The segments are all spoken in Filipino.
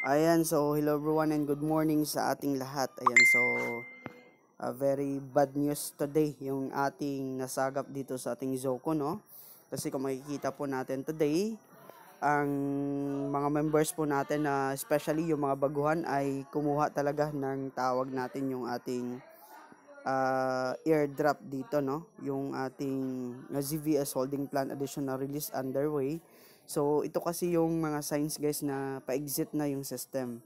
Ayan, so hello everyone and good morning sa ating lahat. Ayan, so uh, very bad news today yung ating nasagap dito sa ating Zoko, no? Kasi kung makikita po natin today, ang mga members po natin na uh, especially yung mga baguhan ay kumuha talaga ng tawag natin yung ating uh, airdrop dito, no? Yung ating uh, ah, ZVS Holding Plan Additional Release underway. So, ito kasi yung mga signs guys na pa-exit na yung system.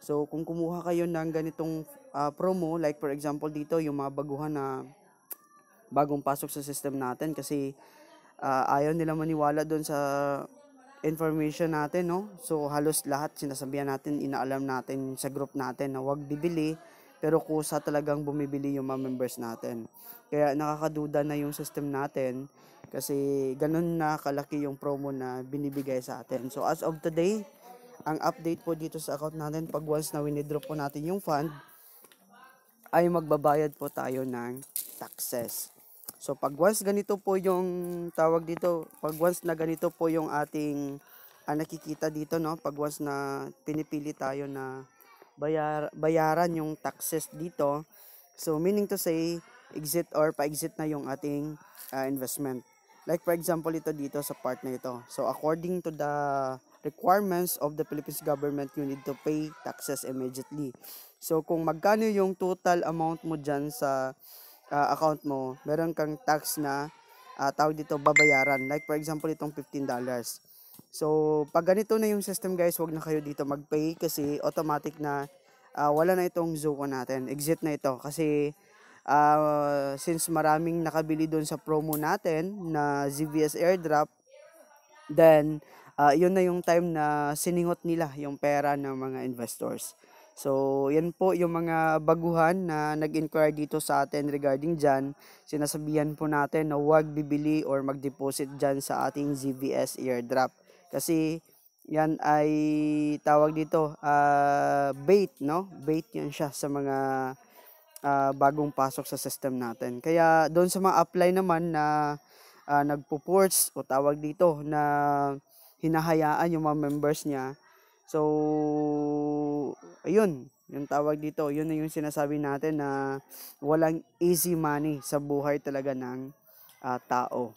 So, kung kumuha kayo ng ganitong uh, promo, like for example dito, yung mga baguhan na bagong pasok sa system natin kasi uh, ayaw nila maniwala doon sa information natin, no? So, halos lahat sinasabihan natin, inaalam natin sa group natin na wag bibili, pero kusa talagang bumibili yung mga members natin. Kaya nakakaduda na yung system natin kasi ganun na kalaki yung promo na binibigay sa atin. So as of today, ang update po dito sa account natin pag once na winidraw po natin yung fund, ay magbabayad po tayo ng taxes. So pag once ganito po yung tawag dito, pag once na ganito po yung ating ah, nakikita dito no, pag once na pinipili tayo na bayar, bayaran yung taxes dito. So, meaning to say, exit or pa-exit na yung ating uh, investment. Like for example, ito dito sa part na ito. So, according to the requirements of the Philippines government, you need to pay taxes immediately. So, kung magkano yung total amount mo dyan sa uh, account mo, meron kang tax na uh, tawag dito babayaran. Like for example, itong $15. So, pag ganito na yung system guys, wag na kayo dito mag-pay kasi automatic na uh, wala na itong Zuko natin. Exit na ito kasi uh, since maraming nakabili doon sa promo natin na ZVS airdrop, then uh, yun na yung time na siningot nila yung pera ng mga investors. So, yan po yung mga baguhan na nag-inquire dito sa atin regarding dyan. Sinasabihan po natin na huwag bibili or mag-deposit dyan sa ating ZVS airdrop. Kasi yan ay tawag dito uh, bait no bait yan siya sa mga uh, bagong pasok sa system natin kaya doon sa mga apply naman na uh, ah, nagpo-ports o tawag dito na hinahayaan yung mga members niya so ayun yung tawag dito yun na yung sinasabi natin na walang easy money sa buhay talaga ng uh, tao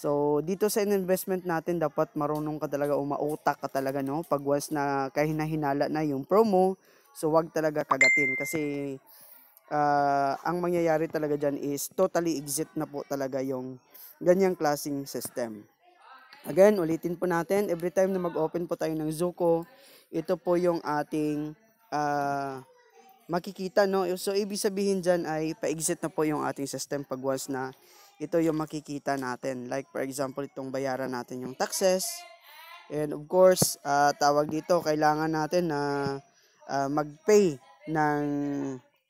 So, dito sa investment natin, dapat marunong ka talaga o mautak ka talaga, no? Pag once na kahinahinala na yung promo, so wag talaga kagatin. Kasi, uh, ang mangyayari talaga dyan is totally exit na po talaga yung ganyang klasing system. Again, ulitin po natin, every time na mag-open po tayo ng Zuko, ito po yung ating uh, makikita, no? So, ibig sabihin dyan ay pa-exit na po yung ating system pag once na ito yung makikita natin. Like for example, itong bayaran natin yung taxes. And of course, uh, tawag dito, kailangan natin na uh, mag-pay ng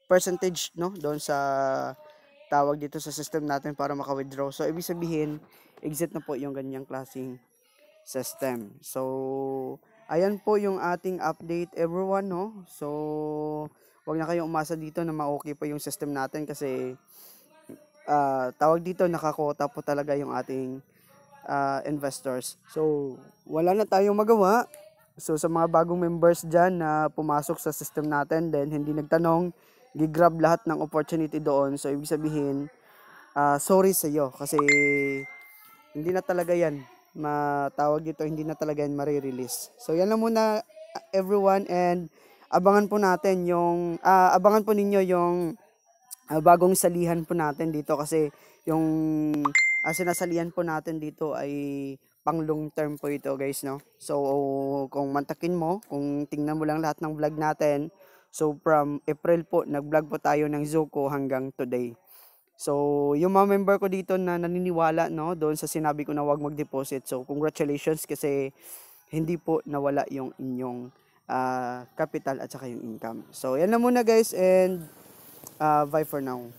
percentage no doon sa tawag dito sa system natin para maka-withdraw. So ibig sabihin, exit na po yung ganyang klasing system. So ayan po yung ating update everyone no. So wag na kayong umasa dito na ma-okay pa yung system natin kasi uh, tawag dito, nakakota po talaga yung ating uh, investors. So, wala na tayong magawa. So, sa mga bagong members diyan na pumasok sa system natin, then hindi nagtanong, gigrab lahat ng opportunity doon. So, ibig sabihin, uh, sorry sa iyo kasi hindi na talaga yan matawag dito, hindi na talaga yan marirelease. So, yan lang muna everyone and abangan po natin yung, uh, abangan po ninyo yung uh, bagong salihan po natin dito kasi yung uh, sinasalihan po natin dito ay pang long term po ito guys no so kung mantakin mo kung tingnan mo lang lahat ng vlog natin so from April po nag vlog po tayo ng Zuko hanggang today so yung mga member ko dito na naniniwala no doon sa sinabi ko na wag mag deposit so congratulations kasi hindi po nawala yung inyong uh, capital at saka yung income so yan na muna guys and Uh, bye for now.